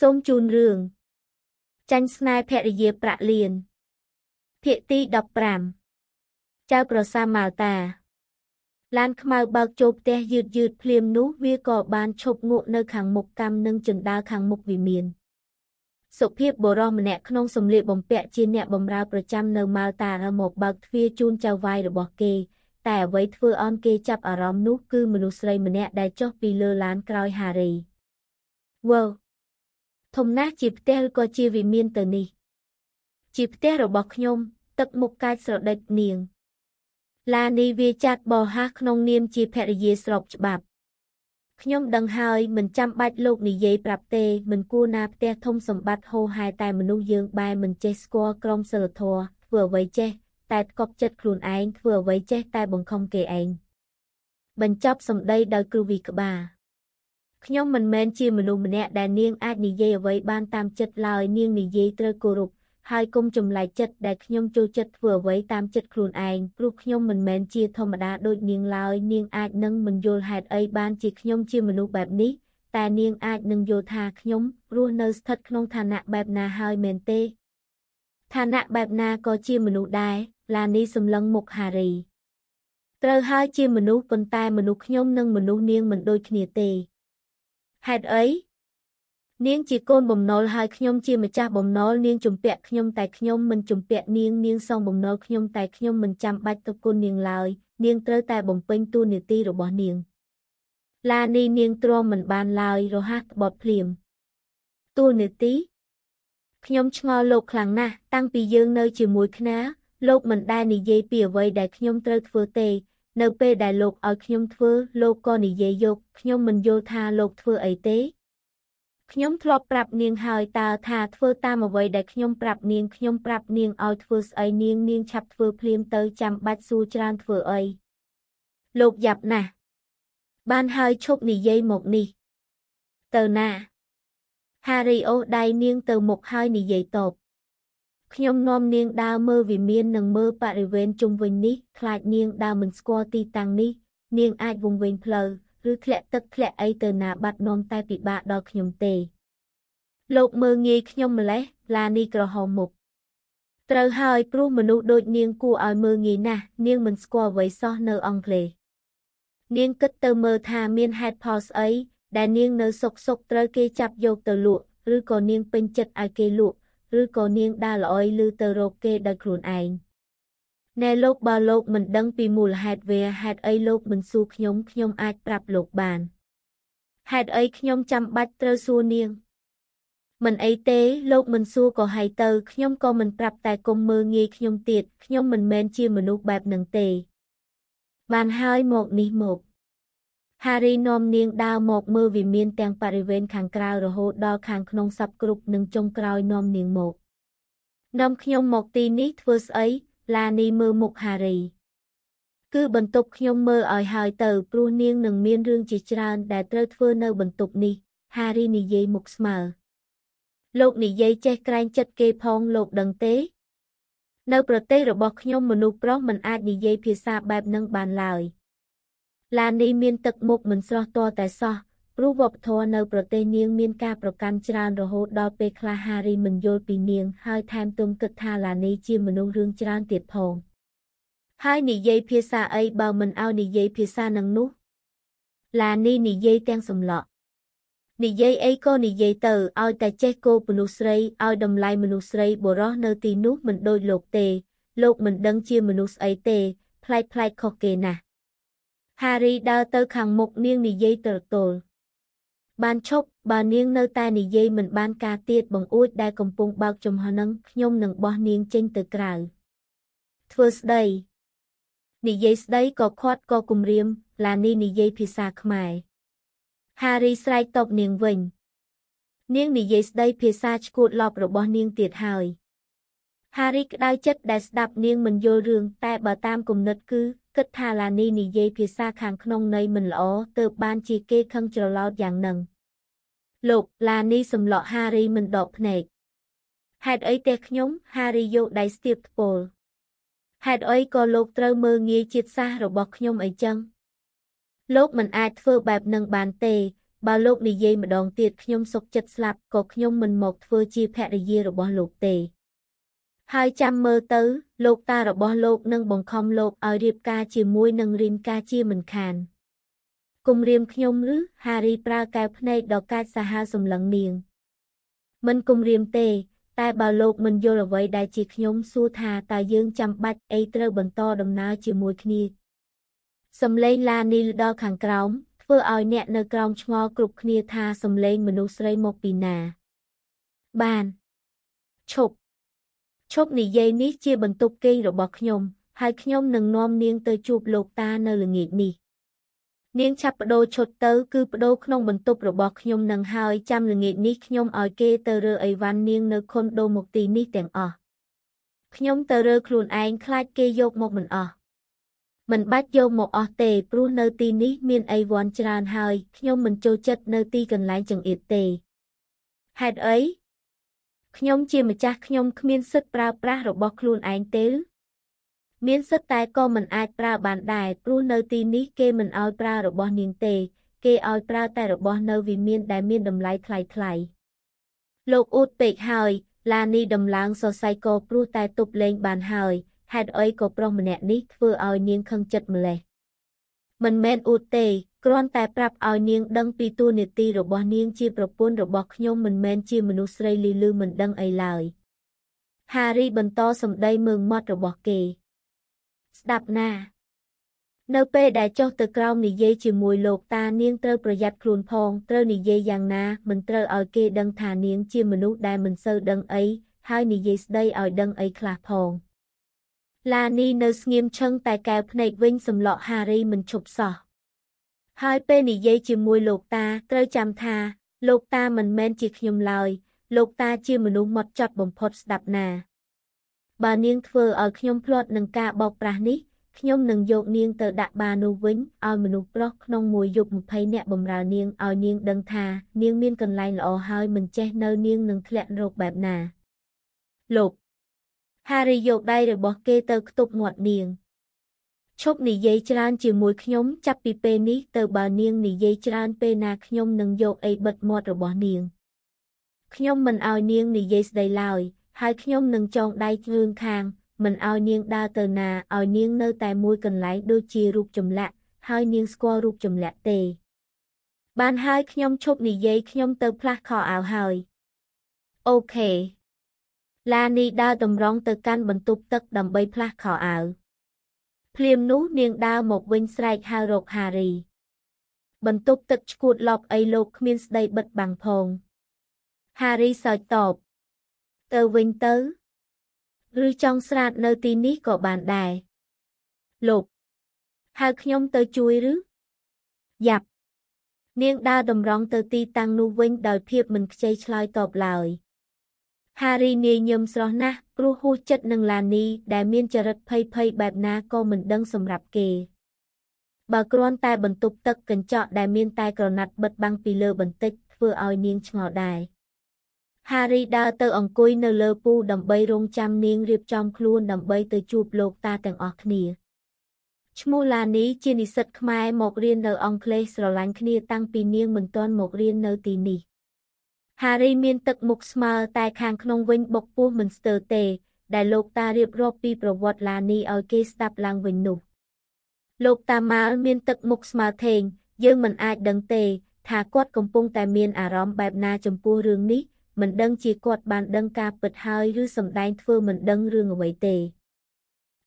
សូមជូនរឿងចាញ់ស្នេហ៍ភរិយាប្រាក់លៀនភាគទី15ចៅប្រសាម៉ៅតាឡានខ្មៅបើកចូលផ្ទះយឺតយឺតភ្លាមនោះវាក៏បានឈប់ងក់នៅខាងមុខកម្មនិងជណ្ដើរខាងមុខវិមានសុភាពបុរសម្នាក់ក្នុងសម្លៀកបំពាក់ជាអ្នកបម្រើប្រចាំនៅម៉ៅតាមកបើកទ្វារជូនចៅវាយរបស់គេ តែអ្វីធ្វើអនគេចាប់អារម្មណ៍នោះគឺមនុស្សស្រីម្នាក់ដែលចុះពីលើឡានក្រោយហារីវ៉ូធំណាស់ជាផ្ទះឬក៏ជាវិមានទៅនេះជាផ្ទះរបស់ខ្ញុំ ទឹកមុខកាចស្រដិចនាងឡានីវាចាត់បរហាសក្នុងនាមជាភរិយាស្របច្បាប់ខ្ញុំដឹងហើយមិនចាំបាច់លោកនិយាយប្រាប់ទេមិនគួរណាផ្ទះធំសម្បត្តិហូរហែតែមនុស្សយើងបែរមិនចេះស្គាល់ក្រមសីលធម៌ធ្វើអ្វីចេះ តែកប់ចិត្តខ្លួនឯងធ្វើអ្វីចេះ តែ បង្ខំគេឯងបញ្ចប់សម្ដីដោយគ្រូវីក្បាខ្ញុំមិនមែនជាមនុស្សម្នាក់ដែលនាងអាច និយាយអ្វីបានតាមចិត្តឡើយនាងនិយាយត្រូវគោរពហើយគុំចម្លែកចិត្តដែលខ្ញុំចូលចិត្តធ្វើអ្វីតាមចិត្តខ្លួនឯងព្រោះខ្ញុំមិនមែនជាធម្មតាដូចនាងឡើយនាងអាចនឹងមិនយល់ហេតុអីបានជាខ្ញុំជាមនុស្សបែបនេះតែនាងអាចនឹងយល់ថាខ្ញុំរស់នៅស្ថិតក្នុងឋានៈបែបណាហើយមែនទេឋានៈបែបណាក៏ជាមនុស្សដែរឡានីសម្លឹងមុខហារីត្រូវហើយជាមនុស្សប៉ុន្តែមនុស្សខ្ញុំនិងមនុស្សនាងមិនដូចគ្នាទេហេតុអីនាងជាកូនបំណុលហើយខ្ញុំជាម្ចាស់បំណុលនាងជំពាក់ខ្ញុំតែខ្ញុំមិនជំពាក់នាងនាងសងបំណុលខ្ញុំតែខ្ញុំមិនចាំបាច់ទៅគុណនាងឡើយនាងត្រូវតែបំពេញតួនាទីរបស់នាង ឡានីនាងទ្រាំមិនបានឡើយរហ័សក្បត់ភ្លាមតួនាទីខ្ញុំឆ្ងល់លោកខ្លាំងណាស់តាំងពីយើងនៅជាមួយគ្នាលោកមិនដែលនិយាយពីអ្វីដែលខ្ញុំត្រូវធ្វើទេនៅពេលដែលលោកឲ្យខ្ញុំធ្វើលោកក៏និយាយយកខ្ញុំមិនយល់ថាលោកធ្វើអីទេ ខ្ញុំធ្លាប់ប្រាប់នាងហើយតើថាធ្វើតាមអ្វីដែលខ្ញុំប្រាប់នាងខ្ញុំប្រាប់នាងឲ្យធ្វើស្អីនាងនាងឆាប់ធ្វើភ្លាមទៅចាំបាច់សួរច្រើនធ្វើអីលោកយ៉ាប់ណាស់បានហើយឈប់និយាយមកនេះ ទៅណាហារីអូសដៃនាង ទៅមុខហើយនិយាយតបខ្ញុំនាំនាងដើរមើលវិមាននិងមើលបរិវេណជុំវិញនេះខ្លាចនាងដើរមិនស្គាល់ទីតាំងនេះនាងអាចវង្វេងផ្លូវឬធ្លាក់ទឹកធ្លាក់អីទៅណាបាត់នាំតែពិបាកដល់ខ្ញុំទេ លោកមើងងាយខ្ញុំម្លេះឡានីក្រហមមុខត្រូវហើយព្រោះមនុស្សដូចនាងគួរឲ្យមើងងាយណាស់នាងមិនស្គាល់អ្វីសោះនៅអង់គ្លេសនាងគិតទៅមើលថាមានហេតុផលស្អីដែលនាងនៅសុកសុកត្រូវគេចាប់យកទៅលក់ឬក៏នាងពេញចិត្តឲ្យគេលក់ឬក៏នាងដាលអុយឮទៅរកគេដោយខ្លួនឯងណែលោកបើលោកមិនដឹងពីមូលហេតុវាហេតុអីលោក មិនសួរខ្ញុំខ្ញុំអាចប្រាប់លោកបាន ហេតុអីខ្ញុំចាំបាច់ត្រូវសួរនាង មិនអីទេលោកមិនសួរក៏ហើយទៅខ្ញុំក៏មិនប្រាប់តែគុំមើងងាយខ្ញុំទៀតខ្ញុំមិនមែនជាមនុស្សបែបនឹងទេ បានហើយមកនេះមកហារីនាំនាងដើរមកមើលវិមានទាំងបរិវេណខាងក្រៅរហូតដល់ខាងក្នុងសពគ្រប់និងចុងក្រោយនាំនាងមកនាំខ្ញុំមកទីនេះធ្វើស្អីឡានីមើលមុខហារីគឺបន្ទប់ខ្ញុំមើលឲ្យហើយទៅព្រោះនាងនឹងមានរឿងជាច្រើន ដែលត្រូវធ្វើនៅ បន្ទប់នេះហារីនិយាយមុខស្មើលោកនិយាយចេះក្រែងចិត្តគេផងលោកដឹងទេ នៅ ប្រទេសរបស់ខ្ញុំមនុស្សប្រុសមិនអាចនិយាយភាសាបែបនឹងបានឡើយ។ឡាននេះមានទឹកមុខមិនស្រស់ទាល់តែសោះព្រោះវប្បធម៌នៅ ប្រទេសនាងមានការប្រកាន់ច្រើនរហូតដល់ពេលខ្លះហារីមិនយល់ពីនាង ហើយថែមទំគិតថាឡានីជាមនុស្សរឿងច្រើនទៀតផងហើយនិយាយភាសាអីបើមិនឲ្យនិយាយភាសានឹងនោះ ឡានីនិយាយទាំងសំឡក់និយាយអីក៏និយាយទៅឲ្យតែចេះគោមនុស្សស្រីឲ្យតម្លៃមនុស្សស្រីបុរសនៅទីនោះមិនដូចលោកទេ លោកមិនដឹងជាមនុស្សអីទេប្លែកៗខុសគេណាស់ហារីដើរទៅខាងមុខនាងនិយាយទរទល់បានឈប់បើនាងនៅតែនិយាយមិនបានការទៀតបង្អួចដែលកំពុងបើកចំហនឹងខ្ញុំនឹងបោះនាងចេញទៅក្រៅធ្វើស្ដីនិយាយស្ដីក៏ខាត់ក៏គំរាមឡានីនិយាយភាសាខ្មែរហារីស្រែកតបនាងវិញនាងនិយាយស្ដីភាសាឈួតលបរបស់នាងទៀតហើយហារីក្តៅចិត្តដែលស្ដាប់នាងមិនយល់រឿងតែបើតាមគំនិតគឺគិតថាឡានីនិយាយភាសាខាងក្នុងនៃមិនល្អទើបបានជាគេខឹងច្រឡោតយ៉ាងនឹងលោកឡានីសម្លក់ហារីមិនដកភ្នែកហេតុអីទេខ្ញុំហារីយកដៃស្ទាបថ្ពល់ហេតុអីក៏លោកត្រូវមើលងាយជាតិសាសរបស់ខ្ញុំអីចឹងលោក មិនអាចធ្វើបែបនឹងបានទេបើលោកនិយាយម្ដងទៀតខ្ញុំសុកចិត្តស្លាប់ក៏ខ្ញុំមិនមកធ្វើជាភរិយារបស់លោកទេហើយចាំមើលទៅលោកតារបស់លោកនឹងបង្ខំលោកឲ្យរៀបការជាមួយនឹងរីនការជាមិនខានគំរាមខ្ញុំឬហារីប្រើកែវភ្នែកដល់កាចសាហាវសម្លឹងនាង មិនគំរាមទេ តែបើលោក មិនយល់អ្វី ដែលជាខ្ញុំសួរថាតើយើងចាំបាច់អីត្រូវបន្តដំណើរជាមួយគ្នាសំឡេងឡានីលដល់ខាងក្រោមធ្វើឲ្យអ្នកនៅក្រោមឆ្ងល់គ្រប់គ្នាថាសំឡេងមនុស្សស្រីមកពីណាបានឈប់ឈប់និយាយនេះជាបន្ទប់គេងរបស់ខ្ញុំហើយខ្ញុំនឹងនាំនាងទៅជួបលោកតានៅល្ងាចនេះនាងឆាប់បដូរឈុតទៅគឺបដូរក្នុងបន្ទប់របស់ខ្ញុំនឹងហើយចាំល្ងាចនេះខ្ញុំឲ្យគេទៅរើអីវ៉ាន់នាងនៅខុនដូមកទីនេះទាំងអស់ខ្ញុំទៅរើខ្លួនឯងខ្លាចគេយកមកមិនអស់មិនបាច់យកមកអស់ទេព្រោះនៅទីនេះមានអីវ៉ាន់ច្រើនហើយខ្ញុំមិនចូលចិត្តនៅទីកន្លែងចង្អៀតទេហេតុអីខ្ញុំជាម្ចាស់ខ្ញុំគ្មានសិទ្ធិប្រើប្រាស់របស់ខ្លួនឯងទេមានសិទ្ធិតែក៏មិនអាចប្រើបានដែរព្រោះនៅទីនេះគេមិនអោយប្រើរបស់នាងទេគេអោយប្រើតែរបស់នៅវិមានដែលមានតម្លៃថ្លៃថ្លៃលោកអ៊ូតពេកហើយឡានីដំឡើងសរសៃក៏ព្រោះតែទប់លេងបានហើយហេតុអីក៏ប្រុសម្នាក់នេះធ្វើឲ្យនាងខឹងចិត្តម្លេះមិនមែនអ៊ូតទេគ្រាន់តែប្រាប់ឲ្យនាងដឹងពីតួនាទីរបស់នាងជាប្រពន្ធរបស់ខ្ញុំមិនមែនជាមនុស្សស្រីលីលឺមិនដឹងអីឡើយហារីបន្តសម្ដីមើងមាត់របស់គេ ស្ដាប់ណា នៅពេលដែលចុះទៅក្រោមនិយាយជាមួយលោកតានាងត្រូវប្រយ័ត្នខ្លួនផងត្រូវនិយាយយ៉ាងណាមិនត្រូវឲ្យគេដឹងថានាងជាមនុស្សដែលមិនសូវដឹងអីហើយនិយាយស្ដីឲ្យដឹងអីខ្លះផងឡានីនៅស្ងៀមឈឹងតែកែវភ្នែកវិញសម្លក់ហារីមិនឈប់សោះហើយពេលនិយាយជាមួយលោកតាត្រូវចាំថាលោកតាមិនមែនជាខ្ញុំឡើយលោកតាជាមនុស្សមកចត់បំផុតស្ដាប់ណាបើនាងធ្វើឲ្យខ្ញុំភ្លាត់នឹងការបោកប្រាស់នេះខ្ញុំនឹងយកនាងទៅដាក់បានោះវិញឲ្យមនុស្សប្រុសក្នុងមួយយប់20នាក់បំរើនាងឲ្យនាងដឹងថា នាង មានកន្លែងល្អហើយមិនចេះនៅនាងនឹងធ្លាក់រោគបែបណាលោកហារីយកដៃរបស់គេទៅខ្ទប់មាត់នាង។ឈប់និយាយច្រើនជាមួយខ្ញុំចាប់ពីពេលនេះទៅបើនាងនិយាយច្រើនពេលណាខ្ញុំនឹងយកអីបិទមាត់របស់នាងខ្ញុំមិនឲ្យនាងនិយាយស្ដីឡើយហើយខ្ញុំនឹងចងដៃរឿងខាងមិនឲ្យនាងដើរទៅណាឲ្យនាងនៅតែមួយកន្លែងដូចជារូបចម្លាក់ ហើយនាងស្គាល់រូបចម្លាក់ទេ បានហើយខ្ញុំឈប់និយាយខ្ញុំទៅ ផ្លាស់ខោអាវហើយអូខេឡានីដើរតម្រង់ទៅកាន់បន្ទប់ទឹកដើម្បីផ្លាស់ខោអាវភ្លាមនោះនាងដើរមកវិញស្រែកហៅរកហារីបន្ទប់ទឹកឈួតលប់អីលោកគ្មានស្ដីបិទបាំងផង ហារីសើចតបទៅវិញទៅឬចង់ស្រាតនៅទីនេះក៏បានដែរលោកហៅខ្ញុំទៅជួយឬយ៉ាប់នាងដើរតម្រង់ទៅទី តាំងនោះវិញដោយភាពមិនខ្ចីឆ្លើយតបឡើយហារីនាយញឹមស្រស់ណាស់គ្រោះហួសចិត្តនឹងឡានីដែលមានចរិតភ័យភ័យបែបណាក៏មិនដឹងសម្រាប់គេបើគ្រាន់តែបន្ទប់ទឹកកញ្ចក់ដែលមានតែក្រណាត់បិទបាំងពីលើបន្តិចធ្វើឲ្យនាងឆ្ងល់ដែរហារីដើរទៅអង្គុយនៅលើពូដើម្បីរងចាំនាងរៀបចំខ្លួនដើម្បីទៅជួបលោកតាទាំងអស់គ្នាឈ្មោះឡានីជានិស្សិតខ្មែរមករៀននៅអង់គ្លេសស្រឡាញ់គ្នាតាំងពីនាងមិនទាន់មករៀននៅទីនេះហារីមានទឹកមុខស្មើតែខាងក្នុងវិញបុកពោះមិនស្ទើរទេ ដែលលោកតារៀបរាប់ពីប្រវត្តិឡានីឲ្យគេស្ដាប់ឡើងវិញនោះលោកតាម៉ាលមាន ទឹកមុខស្មើធេងយើងមិនអាចដឹងទេ ថាគាត់កំពុង តែមានអារម្មណ៍បែបណា ចំពោះរឿងនេះ មិនដឹងជាគាត់បានដឹងការពិតហើយឬសម្ដែងធ្វើមិនដឹងរឿងអ្វីទេ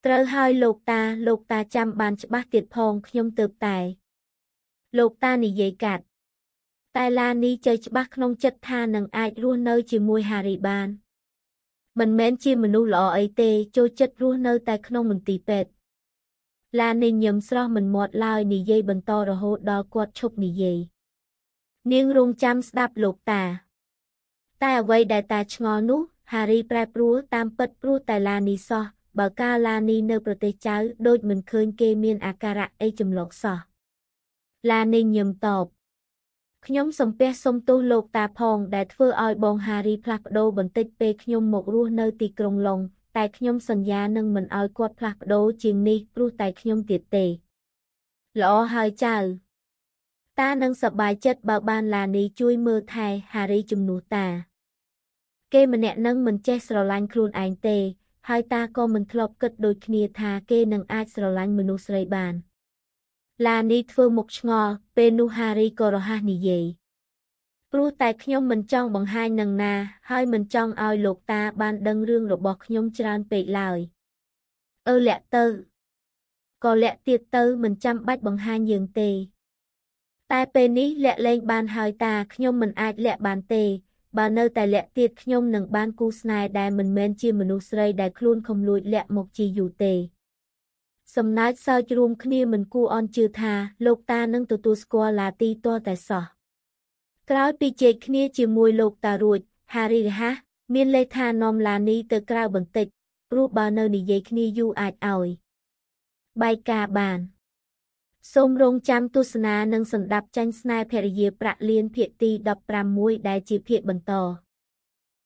ត្រូវហើយលោកតាលោកតាចាំបានច្បាស់ទៀតផង ខ្ញុំទៅតែ លោកតានិយាយកាត់តែឡានីជ័យច្បាស់ក្នុងចិត្តថានឹងអាចរស់នៅ ជាមួយហារីបាន មិនមែនជាមនុស្សល្អអីទេ ចូលចិត្តរស់នៅតែក្នុងមន្ទីរពេទ្យឡានីញឹមស្រស់មិនមាត់ឡើយនិយាយបន្តរហូតដល់គាត់ឈប់និយាយនាងរងចាំស្ដាប់លោកតាតែអ្វីដែលតាឆ្ងល់នោះហារីប្រែប្រួលតាមពិតព្រោះតែឡានីសោះបើកាឡានីនៅ ប្រទេសចៅ ដូចមិនឃើញ គេមានអាការៈអីចម្លងសោះឡានីញឹមតបខ្ញុំសំពះសុំទោសលោកតាផងដែលធ្វើឲ្យបងហារីផ្លាស់ប្ដូរបន្តិចពេលខ្ញុំមករស់នៅទីក្រុងឡុងតែខ្ញុំសន្យានឹងមិនឲ្យគាត់ផ្លាស់ប្ដូរជាងនេះព្រោះតែខ្ញុំទៀតទេល្អហើយចៅ តានឹងសប្បាយចិត្តបើបានឡានីជួយមើលថែហារីជំនួសតា គេម្នាក់នឹងមិនចេះស្រឡាញ់ខ្លួនឯងទេ ហើយតាក៏មិនធ្លាប់គិតដូចគ្នាថាគេនឹងអាចស្រឡាញ់មនុស្សស្រីបានឡានីធ្វើមុខឆ្ងល់ពេលនោះហារីក៏រហ័សនិយាយព្រោះតែខ្ញុំមិនចង់បង្ហាញនឹងណា ហើយមិនចង់ឲ្យលោកតាបានដឹងរឿងរបស់ខ្ញុំច្រើនពេកឡើយអឺលាក់ទៅក៏លាក់ទៀតទៅមិនចាំបាច់បង្ហាញយើងទេ តែពេលនេះលាក់លែងបានហើយតា ខ្ញុំមិនអាចលាក់បានទេបើនៅតែលាក់ទៀតខ្ញុំនឹងបានគូស្នេហ៍ដែលមិនមែនជាមនុស្សស្រីដែលខ្លួនខំលួចលាក់មកជាយូរទេសំណើចសើចរួមគ្នាមិនគួរអន់ជឿថាលោកតានឹងទទួលស្គាល់ឡាទីទាល់តែសោះក្រោយពីជែកគ្នាជាមួយលោកតារួចហារីរហ័សមានលេខថានាំឡានីទៅក្រៅបន្តិចព្រោះបើនៅនិយាយគ្នាយូរអាចឲ្យបែកការបានសូមរងចាំទស្សនានិងសម្ដាប់ចាញ់ស្នេហ៍ភរិយាប្រាក់លៀនភាគទី16ដែលជាភាគបន្ត